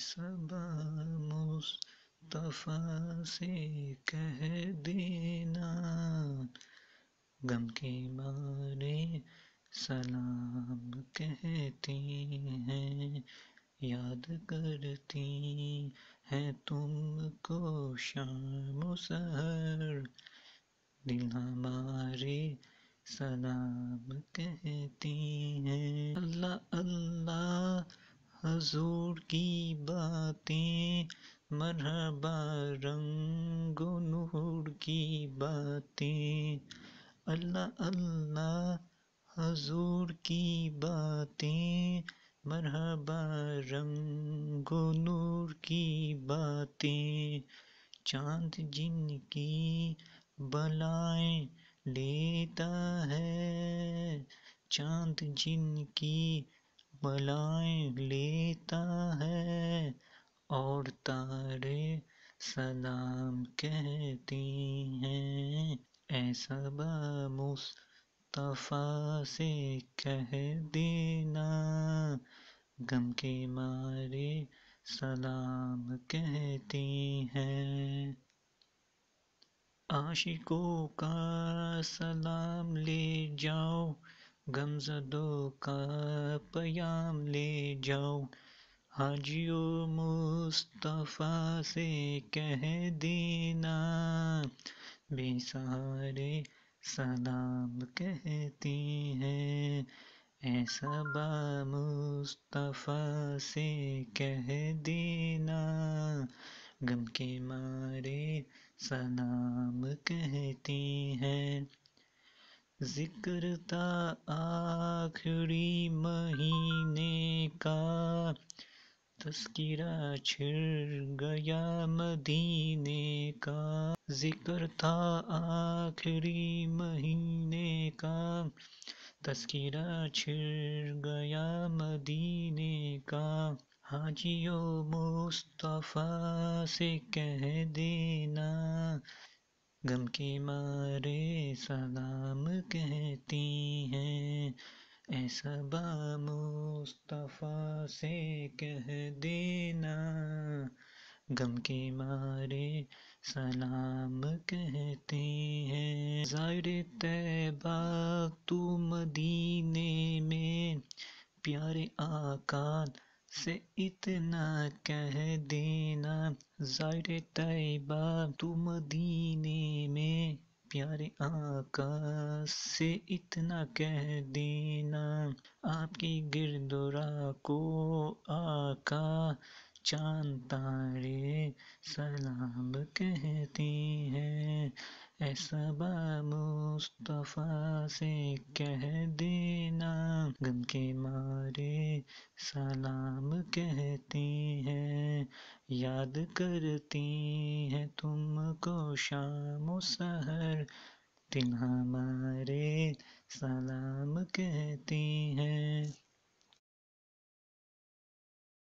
सबा मुस्तफ़ा से कह देना गम के मारे सलाम कहती हैं याद करती हैं तुमको शाम सहर दिल हमारे सलाम कहती हैं अल्लाह अल्लाह हजूर की बातें मरहबा रंग नूर की बातें अल्लाह अल्लाह हजूर की बातें मरहबा रंग नूर की बातें चांद जिनकी बलाएं लेता है चांद जिनकी बलाएं ले और तारे सलाम कहती हैं ऐसा मुस्तफ़ा से कह देना गम के मारे सलाम कहती हैं आशिकों का सलाम ले जाओ गमजदों का पयाम ले जाओ हाजियो मुस्तफ़ा से कह देना बेसहारे सलाम कहती हैं ऐसा बा मुस्तफ़ा से कह देना गम के मारे सलाम कहती हैं जिक्रता आखिरी महीने का तस्कीरा छिड़ गया मदीने का जिक्र था आखिरी महीने का तस्करा छिड़ गया मदीने का हाजियो मुस्तफ़ा से कह देना गम के मारे सलाम कहती सबा मुस्तफ़ा से कह देना गम के मारे सलाम कहते हैं जर तैबा तू मदीने में प्यारे आकार से इतना कह देना जर तैबा तू मदीने प्यारे आका से इतना कह देना आपकी गिरदुरा को आका चांद तारे सलाम कहती हैं ऐसा बा मुस्तफ़ा से कह दे गम के मारे सलाम कहती हैं याद करती हैं तुमको शाम सहर दिन हमारे सलाम कहती हैं